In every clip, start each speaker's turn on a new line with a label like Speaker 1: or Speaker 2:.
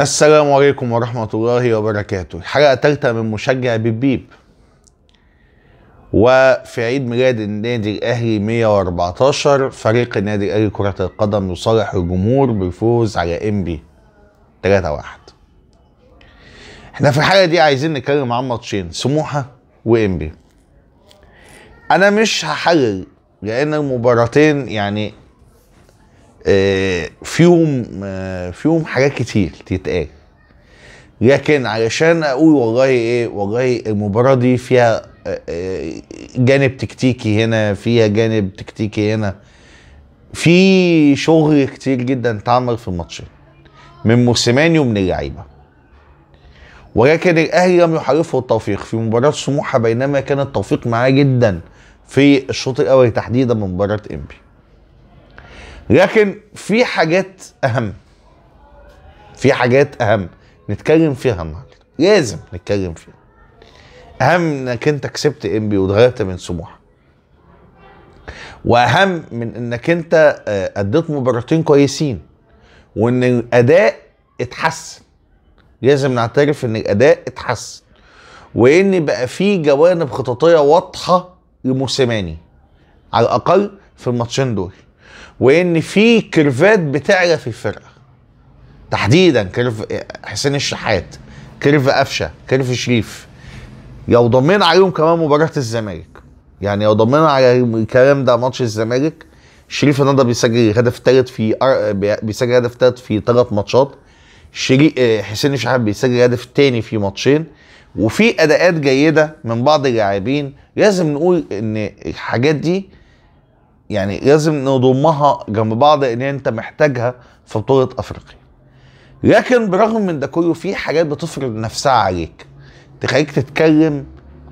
Speaker 1: السلام عليكم ورحمة الله وبركاته الحلقة الثالثة من مشجع بيب وفي عيد ميلاد النادي الأهلي 114 فريق النادي الأهلي كرة القدم يصالح الجمهور بالفوز على ام بي 3 1 احنا في الحلقة دي عايزين نتكلم عن ماتشين سموحة وام بي انا مش هحلل لان المباراتين يعني فيهم آه، فيهم آه، حاجات كتير تتقال لكن علشان اقول والله ايه والله المباراه دي فيها آه، جانب تكتيكي هنا فيها جانب تكتيكي هنا في شغل كتير جدا اتعمل في الماتشين من موسيماني ومن اللعيبه ولكن الاهلي لم يحالفه التوفيق في مباراه سموحه بينما كان التوفيق معاه جدا في الشوط الاول تحديدا من مباراه انبي لكن في حاجات اهم في حاجات اهم نتكلم فيها النهارده لازم نتكلم فيها اهم انك انت كسبت ام بي وتغيرت من سموحه واهم من انك انت آه، اديت مباراتين كويسين وان الاداء اتحسن لازم نعترف ان الاداء اتحسن وان بقى في جوانب خططيه واضحه لموسيماني على الاقل في الماتشين دول وان في كيرفات بتعلى في الفرقه تحديدا كيرف حسين الشحات كيرف قفشه كيرف شريف لو ضمينا عليهم كمان مباراه الزمالك يعني لو ضمينا على الكلام ده ماتش الزمالك شريف النهارده بيسجل هدف ثالث في بيسجل هدف ثالث في ثلاث ماتشات شري... حسين الشحات بيسجل هدف ثاني في ماتشين وفي اداءات جيده من بعض اللاعبين لازم نقول ان الحاجات دي يعني لازم نضمها جنب بعض لان انت محتاجها في بطوله افريقيا لكن برغم من ده كله في حاجات بتفرض نفسها عليك تخليك تتكلم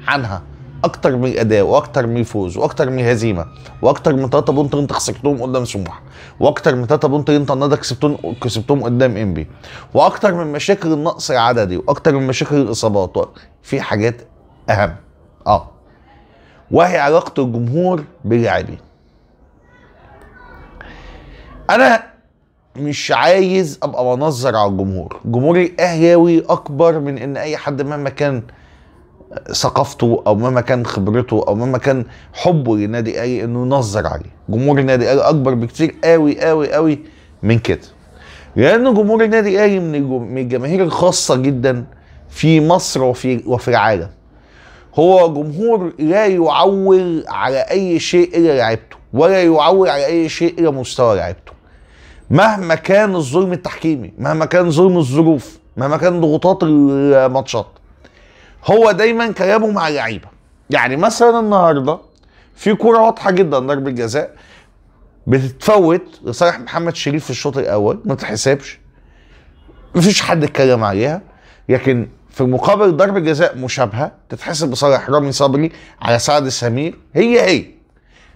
Speaker 1: عنها اكتر من اداء واكتر من فوز واكتر من هزيمه واكتر من 3 بونت انت خسرتهم قدام سموحه واكتر من 3 بونت انت النهارده كسبتهم كسبتهم قدام انبي واكتر من مشاكل النقص العددي واكتر من مشاكل الاصابات في حاجات اهم اه وهي علاقه الجمهور باللاعبين انا مش عايز ابقى بنظر على الجمهور الجمهور الاهلاوي اكبر من ان اي حد مهما كان ثقافته او مهما كان خبرته او مهما كان حبه للنادي الاهلي انه ينظر عليه جمهور النادي الاهلي اكبر بكتير قوي قوي قوي من كده لان جمهور النادي الاهلي من الجماهير الخاصه جدا في مصر وفي وفي العالم هو جمهور لا يعول على اي شيء الا لعيبته ولا يعول على اي شيء الا مستوى لعيبته مهما كان الظلم التحكيمي مهما كان ظلم الظروف مهما كان ضغوطات الماتشات هو دايما كلامه مع اللعيبه يعني مثلا النهارده في كوره واضحه جدا ضربه جزاء بتتفوت لصالح محمد شريف في الشوط الاول ما تحسبش مفيش حد اتكلم عليها لكن في المقابل ضربه جزاء مشابهه تتحسب لصالح رامي صبري على سعد سمير هي هي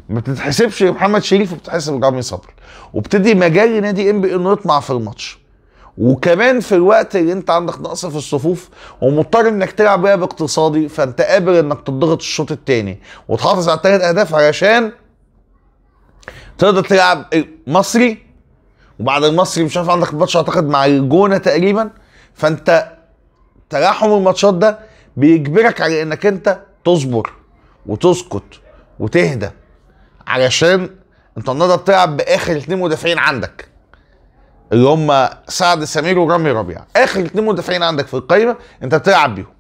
Speaker 1: ما بتتحسبش محمد شريف وبتتحسب جامي صبري وبتدي مجال لنادي ام بي انه يطمع في الماتش وكمان في الوقت اللي انت عندك نقص في الصفوف ومضطر انك تلعب لعب اقتصادي فانت قابل انك تضغط الشوط الثاني وتحافظ على الثلاث اهداف علشان تقدر تلعب مصري وبعد المصري مش عارف عندك ماتش اعتقد مع الجونه تقريبا فانت تلاحم الماتشات ده بيجبرك على انك انت تصبر وتسكت وتهدى علشان انت النهارده بتلعب باخر اثنين مدافعين عندك اللي هم سعد سمير ورامي ربيع اخر اثنين مدافعين عندك في القايمه انت بتلعب بيهم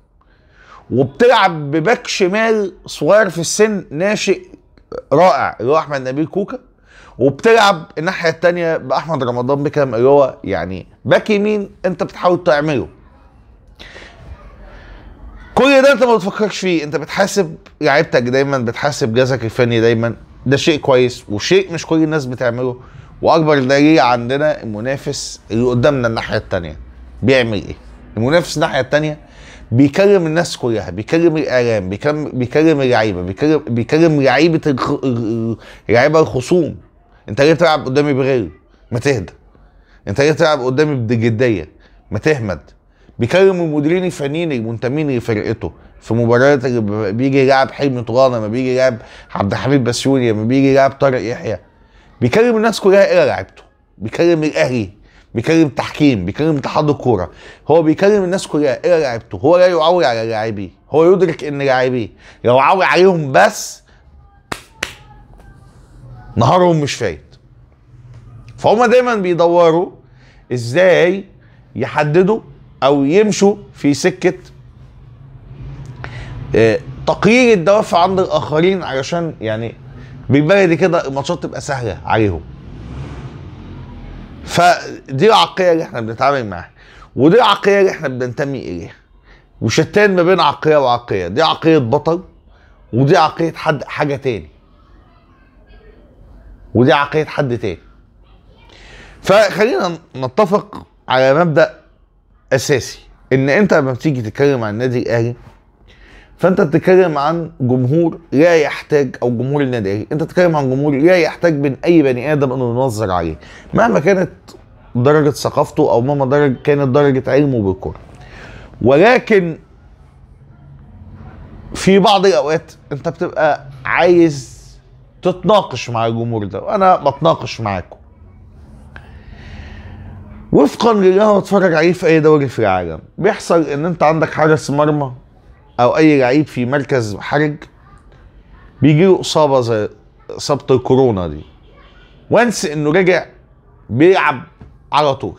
Speaker 1: وبتلعب بباك شمال صغير في السن ناشئ رائع اللي هو احمد نبيل كوكا وبتلعب الناحيه الثانيه باحمد رمضان بكام اللي هو يعني باك يمين انت بتحاول تعمله كل ده انت ما بتفكرش فيه انت بتحاسب لعيبتك دايما بتحاسب جهازك الفني دايما ده شيء كويس وشيء مش كل الناس بتعمله واكبر دليل عندنا المنافس اللي قدامنا الناحيه الثانيه بيعمل ايه المنافس الناحيه الثانيه بيكلم الناس كلها بيكلم الاعلام بيكلم بيكلم اللعيبه بيكلم بيكلم لعيبه اللعيبه الخصوم انت ليه بتلعب قدامي بغير؟ ما تهدى انت ليه بتلعب قدامي بجديه ما تهمد بيكلم المديرين الفنيين المنتمين لفرقته في مباريات بيجي يلعب حلمي طراد لما بيجي يلعب عبد الحميد بسيوني لما بيجي يلعب طارق يحيى بيكلم الناس كلها الا لعبته بيكلم الاهلي بيكلم تحكيم بيكلم اتحاد الكوره هو بيكلم الناس كلها الا لعبته هو لا يعول على لاعبيه هو يدرك ان لاعبيه لو عول عليهم بس نهارهم مش فايت فهم دايما بيدوروا ازاي يحددوا او يمشوا في سكه تقييد الدوافع عند الاخرين علشان يعني بالبلدي كده الماتشات تبقى سهله عليهم فدي العقليه اللي احنا بنتعامل معاها ودي العقليه اللي احنا بننتمي اليها وشتان ما بين عقليه وعقليه دي عقليه بطل ودي عقليه حد حاجه تاني ودي عقليه حد تاني فخلينا نتفق على مبدا اساسي ان انت لما بتيجي تتكلم عن النادي الاهلي فانت بتتكلم عن جمهور لا يحتاج او جمهور النادي انت بتتكلم عن جمهور لا يحتاج من اي بني ادم انه ينظر عليه مهما كانت درجه ثقافته او مهما درجه كانت درجه علمه بالكره ولكن في بعض الاوقات انت بتبقى عايز تتناقش مع الجمهور ده وانا بتناقش معاكم وفقا للي انا بتفرج عليه في اي دوري في العالم بيحصل ان انت عندك حارس مرمى او اي لعيب في مركز حرج بيجي له اصابه زي اصابه الكورونا دي وانس انه رجع بيلعب على طول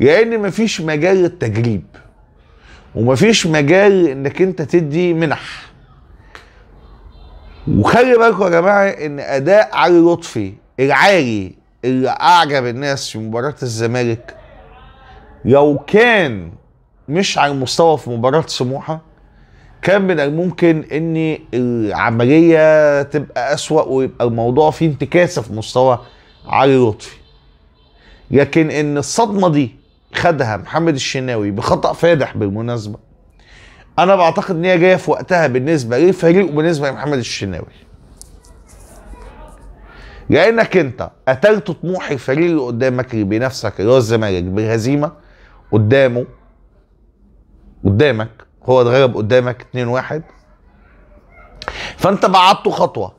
Speaker 1: لان مفيش مجال للتجريب ومفيش مجال انك انت تدي منح وخلي بالكم يا جماعه ان اداء علي لطفي العالي اللي اعجب الناس في مباراه الزمالك لو كان مش على المستوى في مباراه سموحه كان من الممكن ان العمليه تبقى اسوا ويبقى الموضوع فيه انتكاسه في مستوى علي لطفي لكن ان الصدمه دي خدها محمد الشناوي بخطا فادح بالمناسبه انا بعتقد ان هي جايه في وقتها بالنسبه للفريق وبالنسبه لمحمد الشناوي لانك انت قتلت طموح الفريق اللي قدامك اللي بنفسك اللي هو الزمالك بالهزيمه قدامه قدامك هو اتغلب قدامك 2-1 فانت بعدته خطوه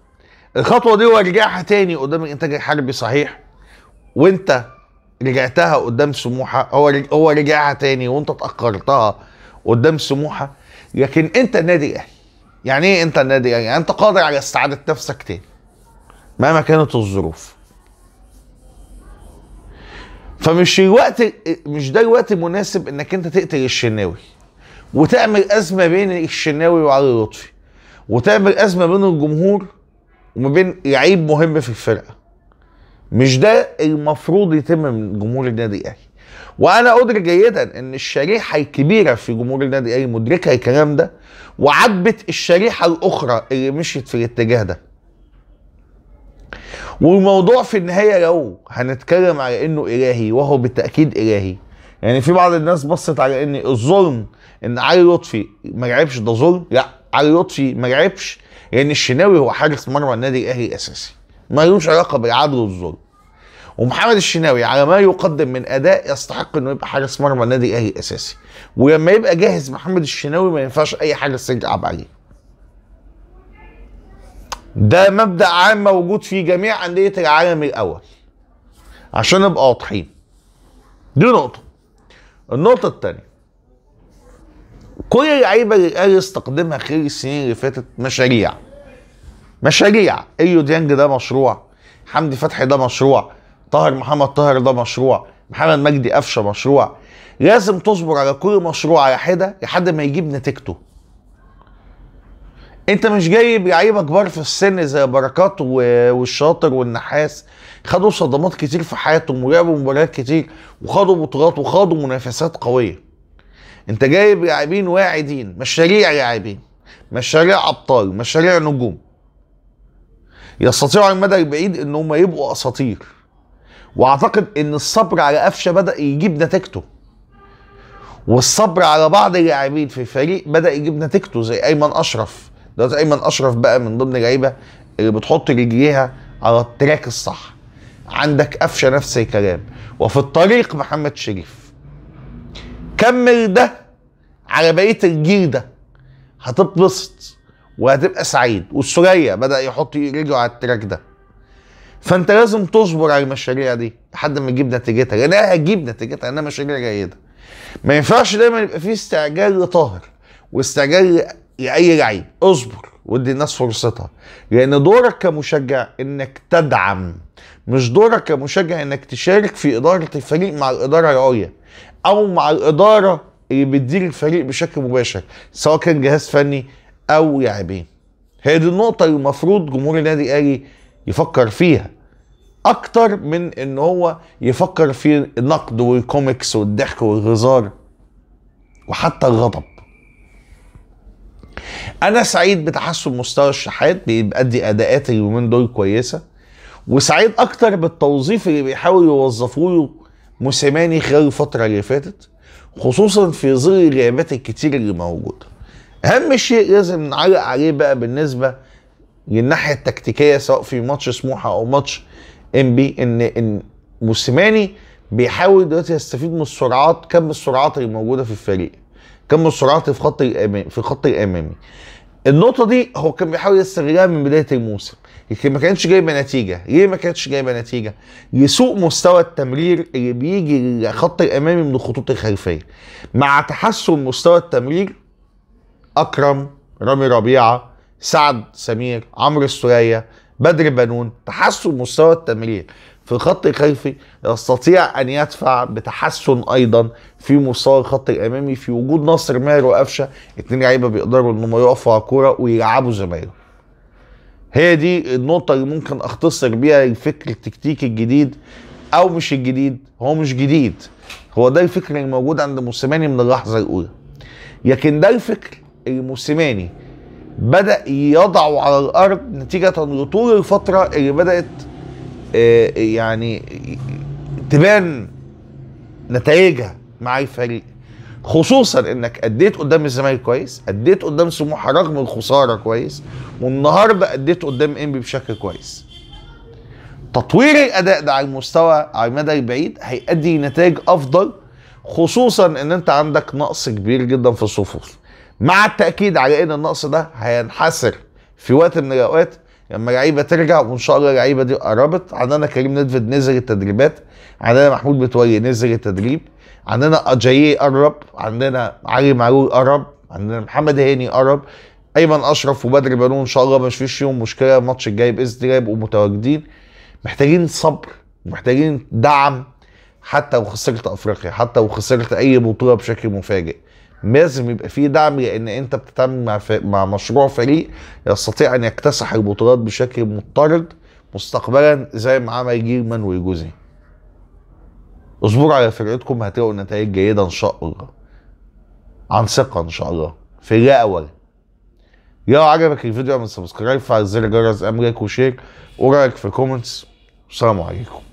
Speaker 1: الخطوه دي ورجعها تاني قدام الانتاج الحربي صحيح وانت رجعتها قدام سموحه هو هو رجعها تاني وانت تاقرتها قدام سموحه لكن انت النادي الاهلي يعني ايه انت النادي الاهلي؟ يعني انت قادر على استعاده نفسك تاني مهما كانت الظروف فمش الوقت مش ده الوقت المناسب انك انت تقتل الشناوي وتعمل ازمه بين الشناوي وعلي لطفي وتعمل ازمه بين الجمهور وما بين لعيب مهم في الفرقه مش ده المفروض يتم من جمهور النادي الاهلي وانا ادرك جيدا ان الشريحه الكبيره في جمهور النادي الاهلي مدركه الكلام ده وعبت الشريحه الاخرى اللي مشيت في الاتجاه ده والموضوع في النهايه لو هنتكلم على انه الهي وهو بالتاكيد الهي يعني في بعض الناس بصت على ان الظلم ان علي لطفي ما لعبش ده ظلم لا علي لطفي ما لعبش لان يعني الشناوي هو حارس مرمى النادي الاهلي الاساسي ملوش علاقه بالعدل والظلم ومحمد الشناوي على ما يقدم من اداء يستحق انه يبقى حارس مرمى النادي الاهلي الاساسي ولما يبقى جاهز محمد الشناوي ما ينفعش اي حارس يلعب عليه ده مبدا عام موجود في جميع انديه العالم الاول عشان نبقى واضحين دي نقطه النقطة التانية كل اللي قال يستخدمها خلال السنين اللي فاتت مشاريع مشاريع ايو ديانج ده مشروع حمدي فتحي ده مشروع طاهر محمد طاهر ده مشروع محمد مجدي قفشه مشروع لازم تصبر على كل مشروع على حده لحد ما يجيب نتيجته انت مش جايب لعيبه كبار في السن زي بركات والشاطر والنحاس خدوا صدمات كتير في حياتهم ولعبوا مباريات كتير وخدوا بطولات وخدوا منافسات قويه انت جايب لاعبين واعدين مشاريع لاعبين مشاريع ابطال مشاريع نجوم يستطيعوا على المدى البعيد ان هم يبقوا اساطير واعتقد ان الصبر على قفشه بدا يجيب نتيجته والصبر على بعض اللاعبين في الفريق بدا يجيب نتيجته زي ايمن اشرف دلوقتي ايمن اشرف بقى من ضمن اللعيبه اللي بتحط رجليها على التراك الصح عندك قفشه نفس الكلام وفي الطريق محمد شريف كمل ده على بقيه الجيل ده هتتبسط وهتبقى سعيد والسوريه بدا يحط رجله على التراك ده فانت لازم تصبر على المشاريع دي لحد ما تجيب نتيجتها لانها هتجيب نتيجتها لانها مشاريع جيده ما ينفعش دايما يبقى فيه استعجال لطاهر واستعجال يا اي لعيب اصبر وادي الناس فرصتها لان دورك كمشجع انك تدعم مش دورك كمشجع انك تشارك في اداره الفريق مع الاداره العليا او مع الاداره اللي بتدير الفريق بشكل مباشر سواء كان جهاز فني او لاعبين هي دي النقطه اللي المفروض جمهور النادي الاهلي يفكر فيها اكتر من ان هو يفكر في النقد والكوميكس والضحك والغزار وحتى الغضب انا سعيد بتحسن مستوى الشحات بيأدي اداءات اليومين دول كويسه وسعيد اكتر بالتوظيف اللي بيحاول يوظفوه موسيماني خلال الفتره اللي فاتت خصوصا في ظل الغيابات الكتير اللي موجوده اهم شيء لازم نعلق عليه بقى بالنسبه للناحيه التكتيكيه سواء في ماتش سموحه او ماتش ام بي ان ان موسيماني بيحاول دلوقتي يستفيد من السرعات كم السرعات اللي موجوده في الفريق كم سرعتي في خط الامامي في خط الامامي النقطه دي هو كان بيحاول يستغلها من بدايه الموسم لكن ما كانتش جايبه نتيجه ليه ما كانتش جايبه نتيجه لسوء مستوى التمرير اللي بيجي للخط الامامي من الخطوط الخلفيه مع تحسن مستوى التمرير اكرم رامي ربيعه سعد سمير عمرو السوليه بدر بنون تحسن مستوى التمرير في خط الخلفي يستطيع ان يدفع بتحسن ايضا في مستوى الخط الامامي في وجود ناصر ماهر وقفشه اتنين لعيبه بيقدروا ان هم يقفوا على الكوره ويلعبوا زمايلهم. هي دي النقطه اللي ممكن اختصر بيها الفكر التكتيكي الجديد او مش الجديد هو مش جديد هو ده الفكر اللي موجود عند موسيماني من اللحظه الاولى. لكن ده الفكر اللي موسيماني بدا يضعه على الارض نتيجه لطول الفتره اللي بدات آه، يعني تبان نتائجها مع الفريق خصوصا انك اديت قدام الزمالك كويس اديت قدام سموحه رغم الخساره كويس والنهارده اديت قدام انبي بشكل كويس تطوير الاداء ده على المستوى على المدى البعيد هيؤدي نتائج افضل خصوصا ان انت عندك نقص كبير جدا في الصفوف مع التاكيد على ان النقص ده هينحسر في وقت من الاوقات لما لعيبه ترجع وان شاء الله اللعيبه دي قربت عندنا كريم ندفد نزل التدريبات عندنا محمود بتولي نزل التدريب عندنا اجاي قرب عندنا علي معلول قرب عندنا محمد هاني قرب ايمن اشرف وبدر بنون ان شاء الله مش فيش فيهم مشكله الماتش الجاي باذن الله يبقوا متواجدين محتاجين صبر محتاجين دعم حتى لو خسرت افريقيا حتى لو خسرت اي بطوله بشكل مفاجئ لازم يبقى فيه دعم لان انت بتتعامل مع مع مشروع فريق يستطيع ان يكتسح البطولات بشكل مضطرد مستقبلا زي ما عمل جيرمان وجوزي اصبروا على فرقتكم هتلاقوا نتائج جيده ان شاء الله عن ثقه ان شاء الله في الاول لو عجبك الفيديو اعمل سبسكرايب فعل زر اعمل لايك وشير ورايك في الكومنتس والسلام عليكم